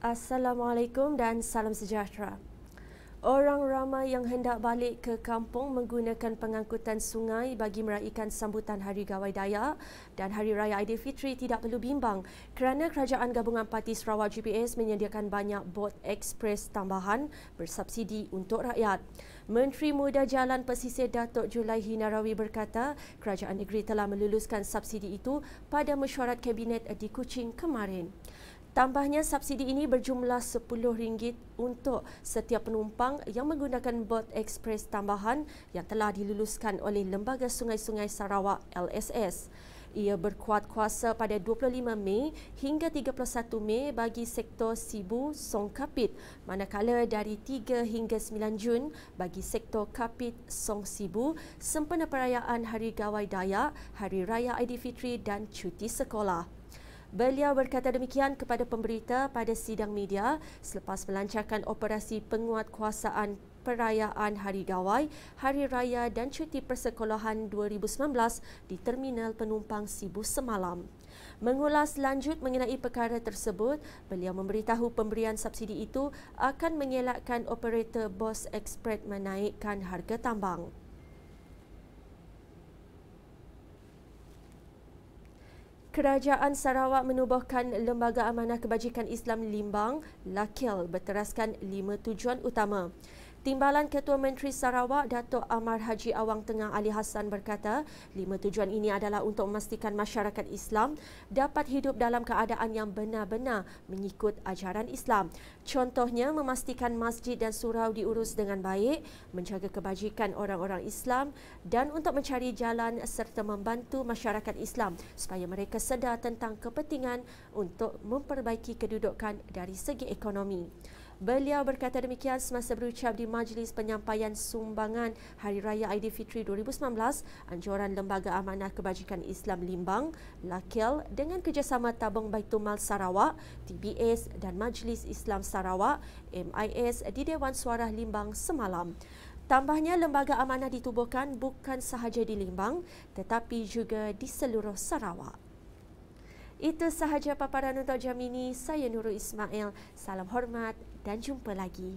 Assalamualaikum dan salam sejahtera. Orang ramai yang hendak balik ke kampung menggunakan pengangkutan sungai bagi meraihkan sambutan Hari Gawai Daya dan Hari Raya Aidilfitri tidak perlu bimbang kerana Kerajaan Gabungan Parti Sarawak GPS menyediakan banyak bot ekspres tambahan bersubsidi untuk rakyat. Menteri Muda Jalan Pesisir Datuk Julaihi Narawi berkata Kerajaan Negeri telah meluluskan subsidi itu pada mesyuarat Kabinet di Kuching kemarin. Tambahnya subsidi ini berjumlah RM10 untuk setiap penumpang yang menggunakan bot ekspres tambahan yang telah diluluskan oleh Lembaga Sungai-Sungai Sarawak LSS. Ia berkuat kuasa pada 25 Mei hingga 31 Mei bagi sektor Sibu Songkapit, manakala dari 3 hingga 9 Jun bagi sektor Kapit Song Sibu sempena perayaan Hari Gawai Dayak, Hari Raya Aidilfitri dan cuti sekolah. Beliau berkata demikian kepada pemberita pada sidang media selepas melancarkan operasi penguatkuasaan perayaan Hari Gawai, Hari Raya dan Cuti Persekolahan 2019 di Terminal Penumpang Sibu semalam. Mengulas lanjut mengenai perkara tersebut, beliau memberitahu pemberian subsidi itu akan mengelakkan operator Bos Express menaikkan harga tambang. Kerajaan Sarawak menubuhkan Lembaga Amanah Kebajikan Islam Limbang, LAKIL, berteraskan lima tujuan utama. Timbalan Ketua Menteri Sarawak Datuk Amar Haji Awang Tengah Ali Hassan berkata, lima tujuan ini adalah untuk memastikan masyarakat Islam dapat hidup dalam keadaan yang benar-benar mengikut ajaran Islam. Contohnya, memastikan masjid dan surau diurus dengan baik, menjaga kebajikan orang-orang Islam dan untuk mencari jalan serta membantu masyarakat Islam supaya mereka sedar tentang kepentingan untuk memperbaiki kedudukan dari segi ekonomi. Beliau berkata demikian semasa berucap di Majlis Penyampaian Sumbangan Hari Raya Aidilfitri 2019 Anjuran Lembaga Amanah Kebajikan Islam Limbang, LAKEL dengan kerjasama Tabung Baitumal Sarawak, TBS dan Majlis Islam Sarawak, MIS di Dewan Suara Limbang semalam. Tambahnya lembaga amanah ditubuhkan bukan sahaja di Limbang tetapi juga di seluruh Sarawak. Itu sahaja paparan untuk jam ini. Saya Nurul Ismail. Salam hormat dan jumpa lagi.